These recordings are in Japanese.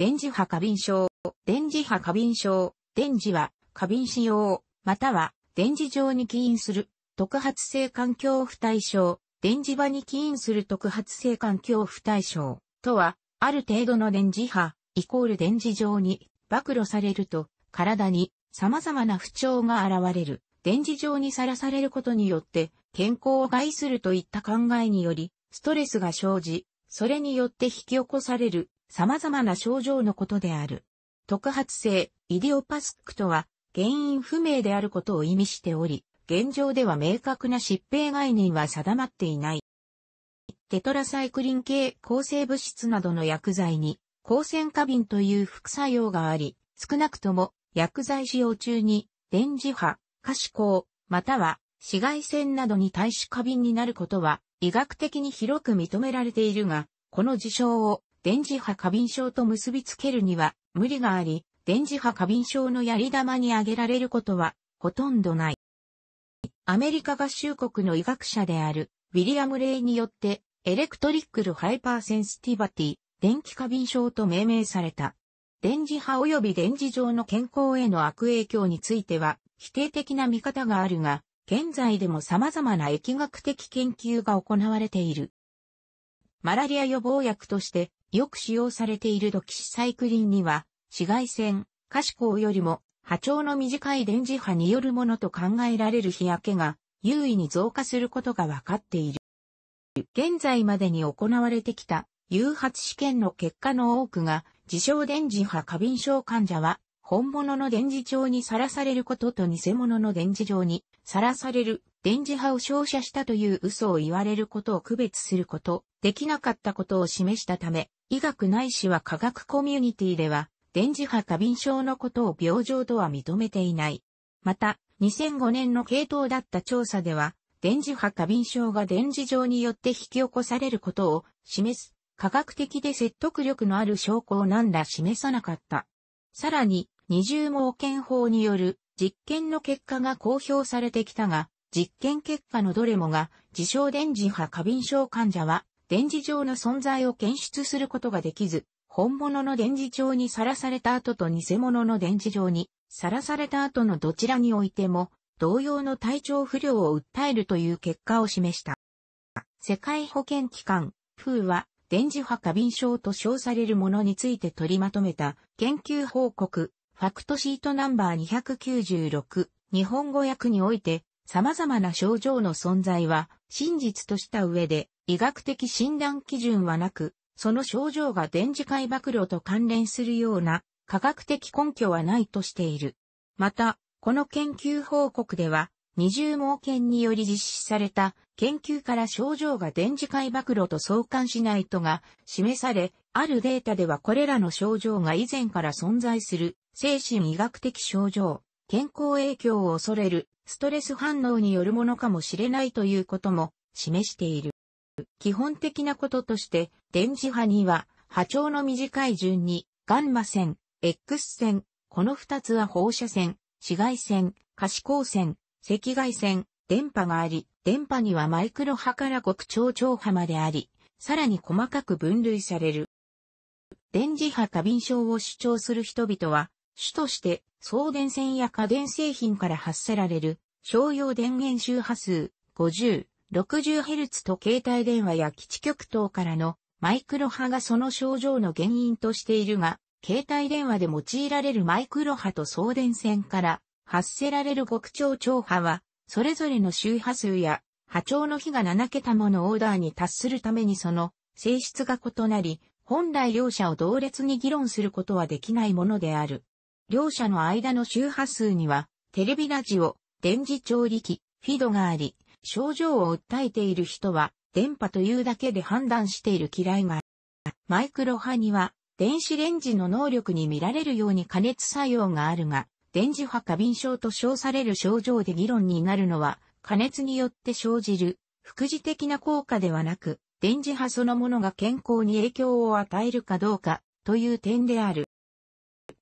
電磁波過敏症。電磁波過敏症。電磁は過敏使用、または電磁上に起因する特発性環境不対症。電磁場に起因する特発性環境不対症とは、ある程度の電磁波、イコール電磁上に暴露されると、体に様々な不調が現れる。電磁上にさらされることによって、健康を害するといった考えにより、ストレスが生じ、それによって引き起こされる様々な症状のことである。特発性、イディオパスクとは、原因不明であることを意味しており、現状では明確な疾病概念は定まっていない。テトラサイクリン系抗生物質などの薬剤に、抗線過敏という副作用があり、少なくとも薬剤使用中に、電磁波、可視光、または紫外線などに対し過敏になることは、医学的に広く認められているが、この事象を電磁波過敏症と結びつけるには無理があり、電磁波過敏症のやり玉に挙げられることはほとんどない。アメリカ合衆国の医学者であるウィリアム・レイによってエレクトリックル・ハイパーセンシティバティ、電気過敏症と命名された。電磁波及び電磁上の健康への悪影響については否定的な見方があるが、現在でも様々な疫学的研究が行われている。マラリア予防薬としてよく使用されているドキシサイクリンには、紫外線、可視光よりも波長の短い電磁波によるものと考えられる日焼けが優位に増加することが分かっている。現在までに行われてきた誘発試験の結果の多くが自称電磁波過敏症患者は本物の電磁帳にさらされることと偽物の電磁場にさらされる電磁波を照射したという嘘を言われることを区別すること、できなかったことを示したため、医学ないしは科学コミュニティでは、電磁波過敏症のことを病状とは認めていない。また、2005年の系統だった調査では、電磁波過敏症が電磁上によって引き起こされることを示す、科学的で説得力のある証拠を何ら示さなかった。さらに、二重盲検法による実験の結果が公表されてきたが、実験結果のどれもが自称電磁波過敏症患者は電磁場の存在を検出することができず、本物の電磁場にさらされた後と偽物の電磁場にさらされた後のどちらにおいても、同様の体調不良を訴えるという結果を示した。世界保健機関、風は、電磁波過敏症と称されるものについて取りまとめた研究報告、ファクトシートナンバー296、日本語訳において、様々な症状の存在は真実とした上で、医学的診断基準はなく、その症状が電磁界暴露と関連するような科学的根拠はないとしている。また、この研究報告では、二重盲検により実施された研究から症状が電磁界暴露と相関しないとが示され、あるデータではこれらの症状が以前から存在する精神医学的症状、健康影響を恐れるストレス反応によるものかもしれないということも示している。基本的なこととして、電磁波には波長の短い順に、ガンマ線、X 線、この二つは放射線、紫外線、可視光線、赤外線、電波があり、電波にはマイクロ波から極超超波まであり、さらに細かく分類される。電磁波過敏症を主張する人々は、主として送電線や家電製品から発せられる、商用電源周波数50、60Hz と携帯電話や基地局等からのマイクロ波がその症状の原因としているが、携帯電話で用いられるマイクロ波と送電線から発せられる極超超波は、それぞれの周波数や波長の比が7桁ものオーダーに達するためにその性質が異なり、本来両者を同列に議論することはできないものである。両者の間の周波数には、テレビラジオ、電磁調理器、フィドがあり、症状を訴えている人は、電波というだけで判断している嫌いが、マイクロ波には、電子レンジの能力に見られるように加熱作用があるが、電磁波過敏症と称される症状で議論になるのは、加熱によって生じる、副次的な効果ではなく、電磁波そのものが健康に影響を与えるかどうか、という点である。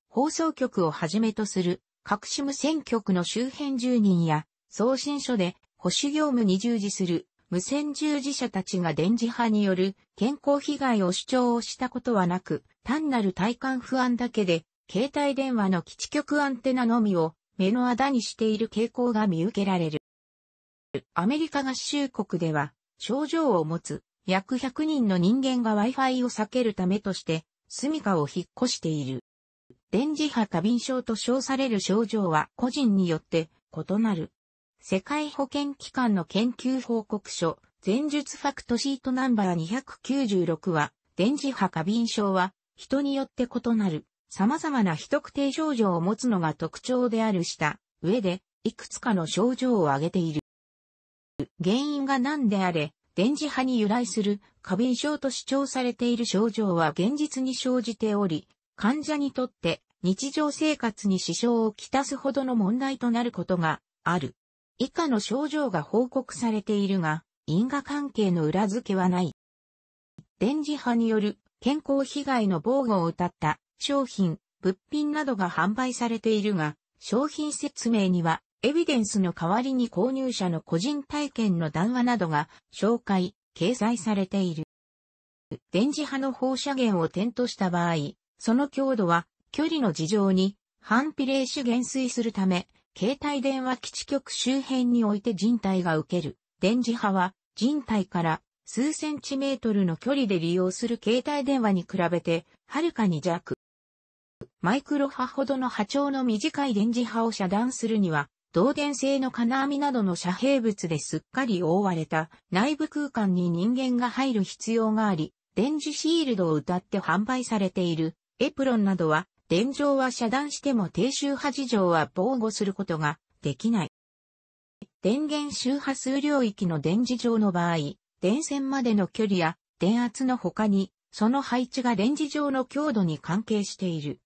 放送局をはじめとする、各種無線局の周辺住人や、送信所で保守業務に従事する無線従事者たちが電磁波による健康被害を主張をしたことはなく、単なる体感不安だけで、携帯電話の基地局アンテナのみを目のあだにしている傾向が見受けられる。アメリカ合衆国では、症状を持つ約100人の人間が Wi-Fi を避けるためとして、住処を引っ越している。電磁波過敏症と称される症状は個人によって異なる。世界保健機関の研究報告書、前述ファクトシートナンバー296は、電磁波過敏症は、人によって異なる、様々な非特定症状を持つのが特徴であるした上で、いくつかの症状を挙げている。原因が何であれ、電磁波に由来する過敏症と主張されている症状は現実に生じており、患者にとって日常生活に支障をきたすほどの問題となることがある。以下の症状が報告されているが、因果関係の裏付けはない。電磁波による健康被害の防護を謳った商品、物品などが販売されているが、商品説明にはエビデンスの代わりに購入者の個人体験の談話などが紹介、掲載されている。電磁波の放射源を点とした場合、その強度は距離の事情に反比例主減衰するため、携帯電話基地局周辺において人体が受ける電磁波は人体から数センチメートルの距離で利用する携帯電話に比べてはるかに弱。マイクロ波ほどの波長の短い電磁波を遮断するには導電性の金網などの遮蔽物ですっかり覆われた内部空間に人間が入る必要があり、電磁シールドを歌って販売されているエプロンなどは電状は遮断しても低周波事情は防護することができない。電源周波数領域の電磁場の場合、電線までの距離や電圧の他に、その配置が電磁場の強度に関係している。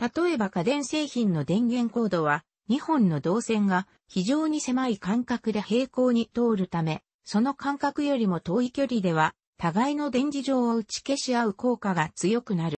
例えば家電製品の電源コードは、2本の導線が非常に狭い間隔で平行に通るため、その間隔よりも遠い距離では、互いの電磁場を打ち消し合う効果が強くなる。